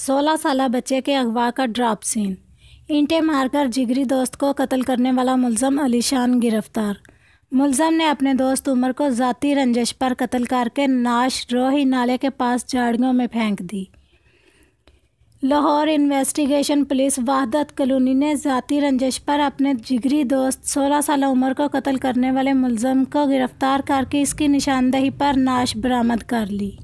सोलह साल बच्चे के अगवा का ड्राप सीन इंटे मारकर जिगरी दोस्त को कत्ल करने वाला मुलजम अलीशान गिरफ्तार मुलजम ने अपने दोस्त उमर को ज़ाती रंजिश पर कत्ल करके नाश रोही नाले के पास झाड़ियों में फेंक दी Lahore investigation police Wahdat colony ने ज़ाती रंजिश पर अपने जिगरी दोस्त 16 साल उम्र को कत्ल करने वाले मुलजम को गिरफ्तार करके इसकी निशानदेही पर नाश बरामद कर ली